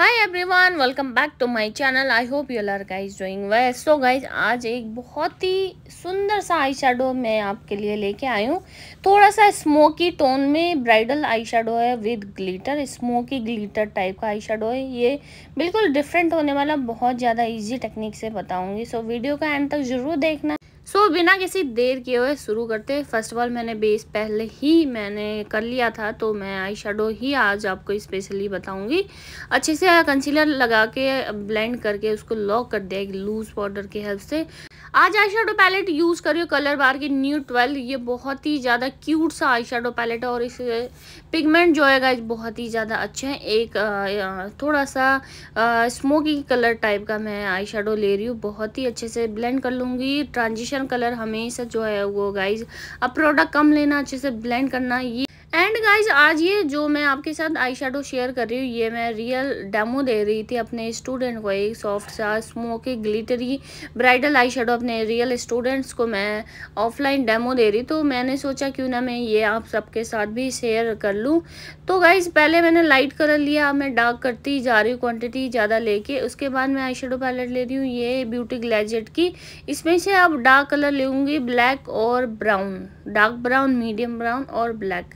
hi everyone welcome back to my channel I hope you are guys doing well so guys आज एक बहुत ही सुंदर सा eye shadow मैं आपके लिए लेके आई हूँ थोड़ा सा स्मोकी टोन में ब्राइडल आई शेडो है with glitter smoky glitter type का आई शेडो है ये बिल्कुल डिफरेंट होने वाला बहुत ज़्यादा ईजी टेक्निक से बताऊँगी सो so, वीडियो का एंड तक ज़रूर देखना सो so, बिना किसी देर किए हुए शुरू करते फर्स्ट ऑफ ऑल मैंने बेस पहले ही मैंने कर लिया था तो मैं आई शेडो ही आज आपको स्पेशली बताऊंगी अच्छे से कंसीलर लगा के ब्लेंड करके उसको लॉक कर दिया एक लूज़ पाउडर की हेल्प से आज आई शेडो पैलेट यूज़ कर रही हूँ कलर बार की न्यू ट्वेल्व ये बहुत ही ज़्यादा क्यूट सा आई शेडो पैलेट है और इस पिगमेंट जो है गाइज बहुत ही ज़्यादा अच्छे हैं एक थोड़ा सा स्मोकी कलर टाइप का मैं आई शेडो ले रही हूँ बहुत ही अच्छे से ब्लेंड कर लूँगी ट्रांजिशन कलर हमेशा जो है वो गाइज अब प्रोडक्ट कम लेना अच्छे से ब्लेंड करना ये एंड गाइज आज ये जो मैं आपके साथ आई शेडो शेयर कर रही हूँ ये मैं रियल डेमो दे रही थी अपने स्टूडेंट को एक सॉफ्ट सा smoky glittery bridal eye shadow अपने रियल स्टूडेंट्स को मैं ऑफलाइन डेमो दे रही तो मैंने सोचा क्यों ना मैं ये आप सबके साथ भी शेयर कर लूँ तो गाइज पहले मैंने लाइट कलर लिया मैं डार्क करती जा रही हूँ क्वान्टिटी ज़्यादा लेके उसके बाद मैं आई शेडो पैलेट ले रही हूँ ये ब्यूटी ग्लैजेट की इसमें से आप डार्क कलर लूँगी ब्लैक और brown dark brown medium brown और ब्लैक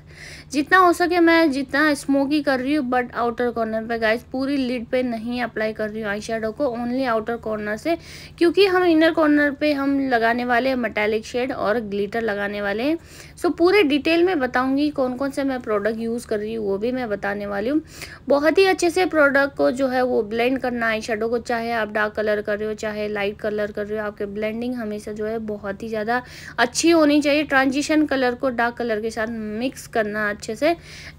जितना हो सके मैं जितना स्मोकी कर रही हूँ बट आउटर कॉर्नर पे गाइस पूरी लिड पे नहीं अप्लाई कर रही हूँ आई शेडो को ओनली आउटर कॉर्नर से क्योंकि हम इनर कॉर्नर पे हम लगाने वाले हैं मटैलिक शेड और ग्लिटर लगाने वाले हैं सो पूरे डिटेल में बताऊँगी कौन कौन से मैं प्रोडक्ट यूज़ कर रही हूँ वो भी मैं बताने वाली हूँ बहुत ही अच्छे से प्रोडक्ट को जो है वो ब्लेंड करना आई शेडो को चाहे आप डार्क कलर कर रहे हो चाहे लाइट कलर कर रहे हो आपके ब्लेंडिंग हमेशा जो है बहुत ही ज़्यादा अच्छी होनी चाहिए ट्रांजिशन कलर को डार्क कलर के साथ मिक्स कर करना अच्छे से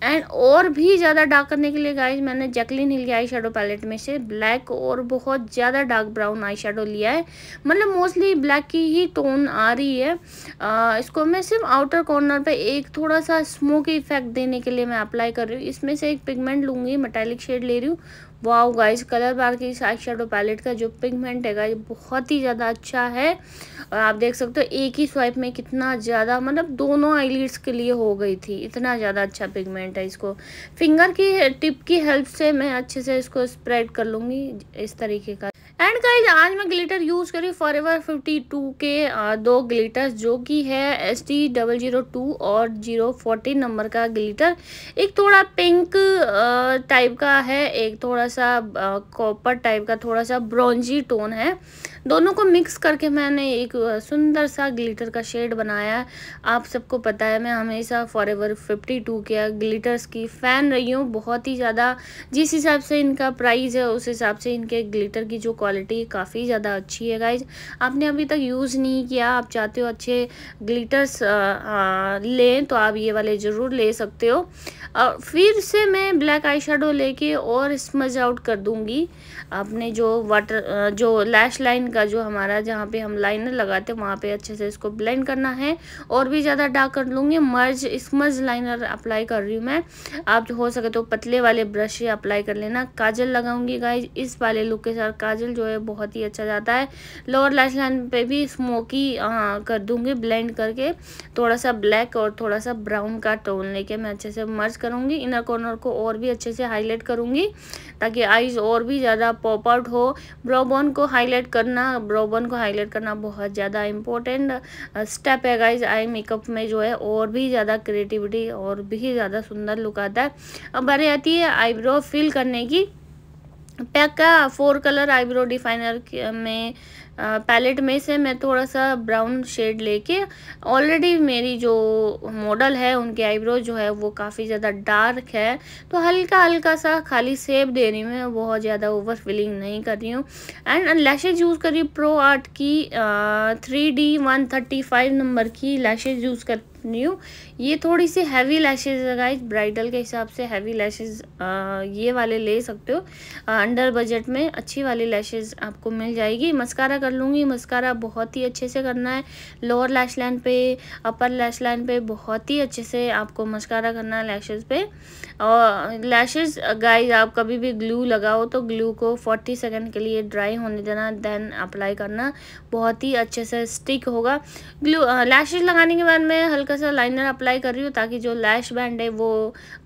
एंड और भी ज़्यादा डार्क करने के लिए गाइज मैंने जैकलिन हिल के आई शेडो पैलेट में से ब्लैक और बहुत ज़्यादा डार्क ब्राउन आई शेडो लिया है मतलब मोस्टली ब्लैक की ही टोन आ रही है आ, इसको मैं सिर्फ आउटर कॉर्नर पर एक थोड़ा सा स्मोकी इफेक्ट देने के लिए मैं अप्लाई कर रही हूँ इसमें से एक पिगमेंट लूँगी मेटेलिक शेड ले रही हूँ वाओ गाइज कलर बार की इस आई पैलेट का जो पिगमेंट है गाइज बहुत ही ज़्यादा अच्छा है और आप देख सकते हो एक ही स्वाइप में कितना ज़्यादा मतलब दोनों आईलिड्स के लिए हो गई थी इतना ज़्यादा अच्छा पिगमेंट है इसको फिंगर की टिप की हेल्प से मैं अच्छे से इसको स्प्रेड कर लूँगी इस तरीके का एंड गाइज आज मैं ग्लिटर यूज़ करी फॉर एवर फिफ्टी टू के दो ग्लिटर्स जो कि है S T double zero two और जीरो फोर्टीन नंबर का ग्लिटर एक थोड़ा पिंक टाइप का है एक थोड़ा सा कॉपर टाइप का थोड़ा सा ब्रॉन्जी टोन है दोनों को मिक्स करके मैंने एक सुंदर सा ग्लिटर का शेड बनाया है आप सबको पता है मैं हमेशा फॉर एवर फिफ्टी टू के ग्लिटर्स की फ़ैन रही हूँ बहुत ही ज़्यादा जिस हिसाब से इनका प्राइस है उस हिसाब से इनके ग्लिटर की जो क्वालिटी काफ़ी ज़्यादा अच्छी है गाइज आपने अभी तक यूज़ नहीं किया आप चाहते हो अच्छे ग्लिटर्स लें तो आप ये वाले ज़रूर ले सकते हो और फिर से मैं ब्लैक आई लेके और स्मज आउट कर दूँगी आपने जो वाटर जो लैश लाइन का जो हमारा जहाँ पे हम लाइनर लगाते हैं वहाँ पे अच्छे से इसको ब्लेंड करना है और भी ज़्यादा डार्क कर लूँगी मर्ज मर्ज लाइनर अप्लाई कर रही हूँ मैं आप जो हो सके तो पतले वाले ब्रश ही अप्लाई कर लेना काजल लगाऊंगी गाइज इस वाले लुक के साथ काजल जो है बहुत ही अच्छा जाता है लोअर लाइश लाइन पे भी स्मोकी कर दूँगी ब्लेंड करके थोड़ा सा ब्लैक और थोड़ा सा ब्राउन का टोन लेके मैं अच्छे से मर्ज करूँगी इनर कॉर्नर को और भी अच्छे से हाईलाइट करूँगी ताकि आइज़ और भी ज़्यादा पॉप आउट हो ब्रोबोन को हाईलाइट करना करना ब्रोबन को हाईलाइट करना बहुत ज़्यादा इम्पोर्टेंट स्टेप है गाइज आई मेकअप में जो है और भी ज़्यादा क्रिएटिविटी और भी ज़्यादा सुंदर लुक आता है अब बारी आती है आईब्रो फिल करने की पैक का फोर कलर आईब्रो डिफाइनर में पैलेट में से मैं थोड़ा सा ब्राउन शेड लेके ऑलरेडी मेरी जो मॉडल है उनके आईब्रो जो है वो काफ़ी ज़्यादा डार्क है तो हल्का हल्का सा खाली सेब दे रही हूँ मैं बहुत ज़्यादा ओवर फिलिंग नहीं कर रही हूँ एंड लैशेज यूज़ कर रही हूँ प्रो आर्ट की three D one thirty five नंबर की लैशेज यूज़ कर रही हूँ ये थोड़ी सी हैवी लैशेज लगाई ब्राइडल के हिसाब से हैवी लैशेज ये वाले ले सकते हो अंडर बजट में अच्छी वाली लैशेज आपको मिल जाएगी मस्कारा कर लूँगी मस्कारा बहुत ही अच्छे से करना है लोअर लैश लाइन पे अपर लैश लाइन पे बहुत ही अच्छे से आपको मस्कारा करना है लैशेज़ पे और लैशेज़ गाइस आप कभी भी ग्लू लगाओ तो ग्लू को 40 सेकंड के लिए ड्राई होने देना देन अप्लाई करना बहुत ही अच्छे से स्टिक होगा ग्लू लैशेज़ लगाने के बाद मैं हल्का सा लाइनर अप्लाई कर रही हूँ ताकि जो लैश बैंड है वो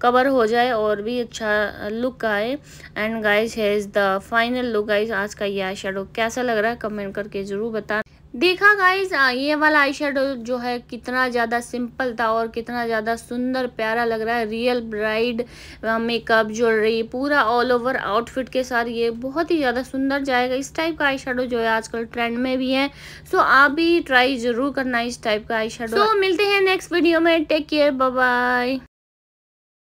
कवर हो जाए और भी अच्छा लुक आए and guys here's the final look guys आज का ये आई कैसा लग रहा है कमेंट कमेंट करके ज़रूर बता देखा गाइज ये वाला आई जो है कितना ज़्यादा सिंपल था और कितना ज़्यादा सुंदर प्यारा लग रहा है रियल ब्राइड मेकअप ज्वेलरी पूरा ऑल ओवर आउटफिट के साथ ये बहुत ही ज़्यादा सुंदर जाएगा इस टाइप का आई जो है आजकल ट्रेंड में भी है सो आप भी ट्राई ज़रूर करना इस टाइप का आई शेडो so, मिलते हैं नेक्स्ट वीडियो में टेक केयर बाय